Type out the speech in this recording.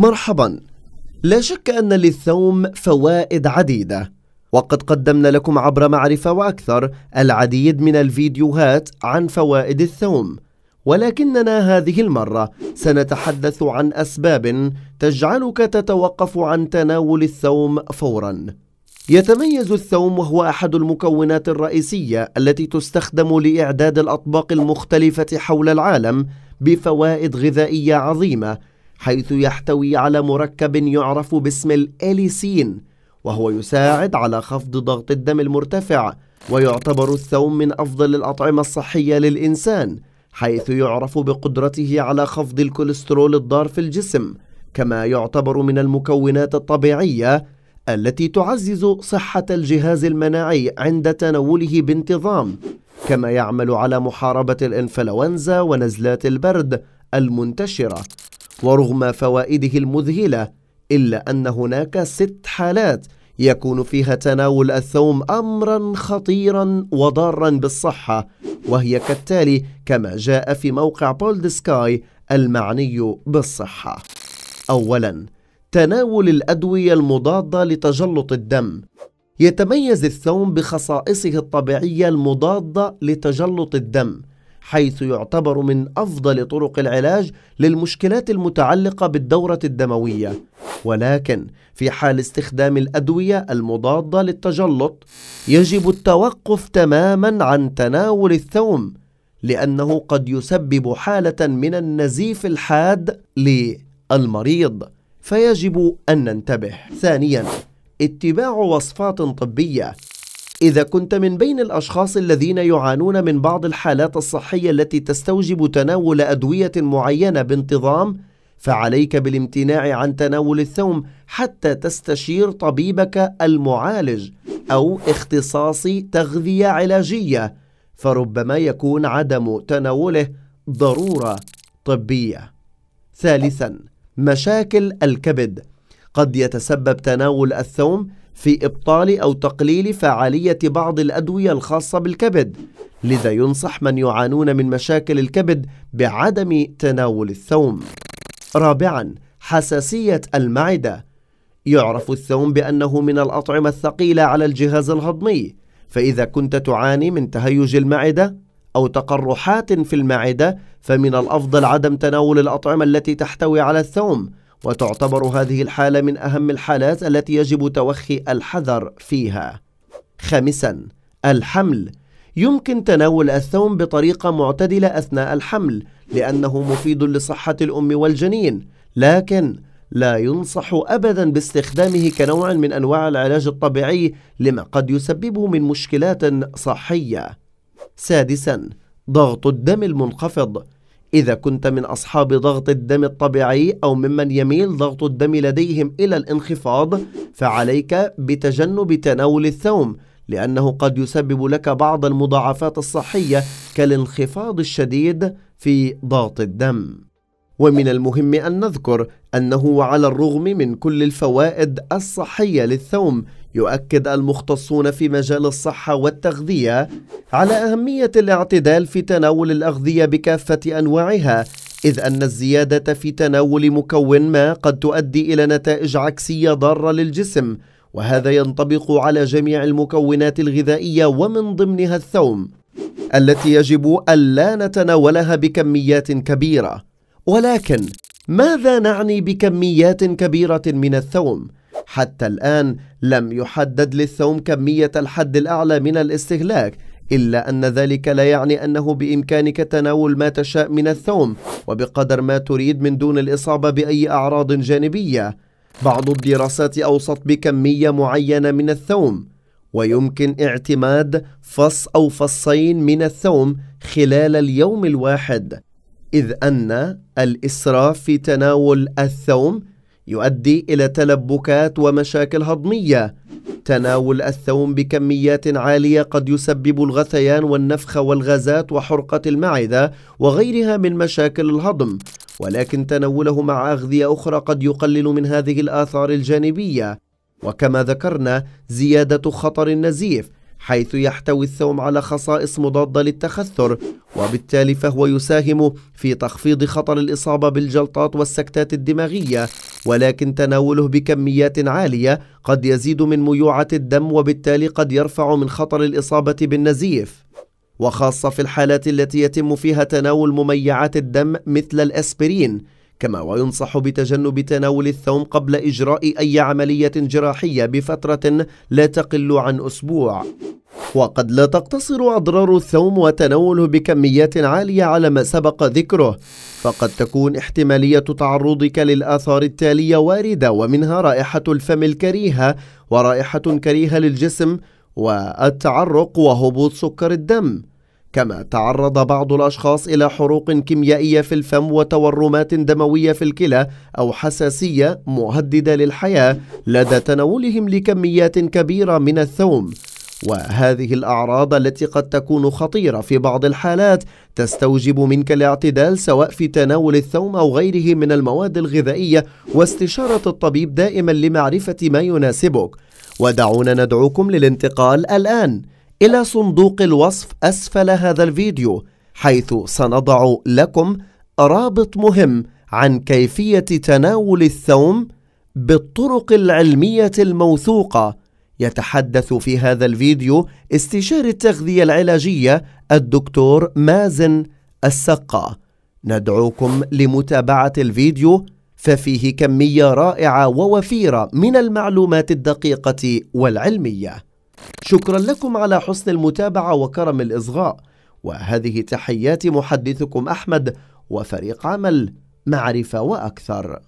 مرحبا لا شك أن للثوم فوائد عديدة وقد قدمنا لكم عبر معرفة وأكثر العديد من الفيديوهات عن فوائد الثوم ولكننا هذه المرة سنتحدث عن أسباب تجعلك تتوقف عن تناول الثوم فوراً يتميز الثوم وهو أحد المكونات الرئيسية التي تستخدم لإعداد الأطباق المختلفة حول العالم بفوائد غذائية عظيمة حيث يحتوي على مركب يعرف باسم الاليسين وهو يساعد على خفض ضغط الدم المرتفع ويعتبر الثوم من افضل الاطعمه الصحيه للانسان حيث يعرف بقدرته على خفض الكوليسترول الضار في الجسم كما يعتبر من المكونات الطبيعيه التي تعزز صحه الجهاز المناعي عند تناوله بانتظام كما يعمل على محاربه الانفلونزا ونزلات البرد المنتشره ورغم فوائده المذهله الا ان هناك ست حالات يكون فيها تناول الثوم امرا خطيرا وضارا بالصحه وهي كالتالي كما جاء في موقع بولد سكاي المعني بالصحه اولا تناول الادويه المضاده لتجلط الدم يتميز الثوم بخصائصه الطبيعيه المضاده لتجلط الدم حيث يعتبر من أفضل طرق العلاج للمشكلات المتعلقة بالدورة الدموية ولكن في حال استخدام الأدوية المضادة للتجلط يجب التوقف تماما عن تناول الثوم لأنه قد يسبب حالة من النزيف الحاد للمريض فيجب أن ننتبه ثانياً اتباع وصفات طبية إذا كنت من بين الأشخاص الذين يعانون من بعض الحالات الصحية التي تستوجب تناول أدوية معينة بانتظام، فعليك بالامتناع عن تناول الثوم حتى تستشير طبيبك المعالج أو اختصاصي تغذية علاجية، فربما يكون عدم تناوله ضرورة طبية. ثالثاً: مشاكل الكبد قد يتسبب تناول الثوم في إبطال أو تقليل فعالية بعض الأدوية الخاصة بالكبد لذا ينصح من يعانون من مشاكل الكبد بعدم تناول الثوم رابعاً حساسية المعدة يعرف الثوم بأنه من الأطعمة الثقيلة على الجهاز الهضمي فإذا كنت تعاني من تهيج المعدة أو تقرحات في المعدة فمن الأفضل عدم تناول الأطعمة التي تحتوي على الثوم وتعتبر هذه الحالة من أهم الحالات التي يجب توخي الحذر فيها. خامساً: الحمل. يمكن تناول الثوم بطريقة معتدلة أثناء الحمل لأنه مفيد لصحة الأم والجنين، لكن لا ينصح أبدا باستخدامه كنوع من أنواع العلاج الطبيعي لما قد يسببه من مشكلات صحية. سادساً: ضغط الدم المنخفض. إذا كنت من أصحاب ضغط الدم الطبيعي أو ممن يميل ضغط الدم لديهم إلى الانخفاض فعليك بتجنب تناول الثوم لأنه قد يسبب لك بعض المضاعفات الصحية كالانخفاض الشديد في ضغط الدم ومن المهم أن نذكر أنه على الرغم من كل الفوائد الصحية للثوم يؤكد المختصون في مجال الصحة والتغذية على أهمية الاعتدال في تناول الأغذية بكافة أنواعها إذ أن الزيادة في تناول مكون ما قد تؤدي إلى نتائج عكسية ضارة للجسم وهذا ينطبق على جميع المكونات الغذائية ومن ضمنها الثوم التي يجب ألا نتناولها بكميات كبيرة ولكن ماذا نعني بكميات كبيرة من الثوم؟ حتى الآن لم يحدد للثوم كمية الحد الأعلى من الاستهلاك إلا أن ذلك لا يعني أنه بإمكانك تناول ما تشاء من الثوم وبقدر ما تريد من دون الإصابة بأي أعراض جانبية بعض الدراسات أوصت بكمية معينة من الثوم ويمكن اعتماد فص أو فصين من الثوم خلال اليوم الواحد إذ أن الإسراف في تناول الثوم يؤدي إلى تلبكات ومشاكل هضمية. تناول الثوم بكميات عالية قد يسبب الغثيان والنفخ والغازات وحرقة المعدة وغيرها من مشاكل الهضم، ولكن تناوله مع أغذية أخرى قد يقلل من هذه الآثار الجانبية. وكما ذكرنا زيادة خطر النزيف حيث يحتوي الثوم على خصائص مضادة للتخثر وبالتالي فهو يساهم في تخفيض خطر الإصابة بالجلطات والسكتات الدماغية ولكن تناوله بكميات عالية قد يزيد من ميوعة الدم وبالتالي قد يرفع من خطر الإصابة بالنزيف وخاصة في الحالات التي يتم فيها تناول مميعات الدم مثل الأسبرين كما وينصح بتجنب تناول الثوم قبل إجراء أي عملية جراحية بفترة لا تقل عن أسبوع وقد لا تقتصر أضرار الثوم وتناوله بكميات عالية على ما سبق ذكره فقد تكون احتمالية تعرضك للآثار التالية واردة ومنها رائحة الفم الكريهة ورائحة كريهة للجسم والتعرق وهبوط سكر الدم كما تعرض بعض الأشخاص إلى حروق كيميائية في الفم وتورمات دموية في الكلى أو حساسية مهددة للحياة لدى تناولهم لكميات كبيرة من الثوم وهذه الأعراض التي قد تكون خطيرة في بعض الحالات تستوجب منك الاعتدال سواء في تناول الثوم أو غيره من المواد الغذائية واستشارة الطبيب دائما لمعرفة ما يناسبك ودعونا ندعوكم للانتقال الآن إلى صندوق الوصف أسفل هذا الفيديو حيث سنضع لكم رابط مهم عن كيفية تناول الثوم بالطرق العلمية الموثوقة يتحدث في هذا الفيديو استشاري التغذية العلاجية الدكتور مازن السقا ندعوكم لمتابعة الفيديو ففيه كمية رائعة ووفيرة من المعلومات الدقيقة والعلمية شكرا لكم على حسن المتابعة وكرم الإصغاء وهذه تحيات محدثكم أحمد وفريق عمل معرفة وأكثر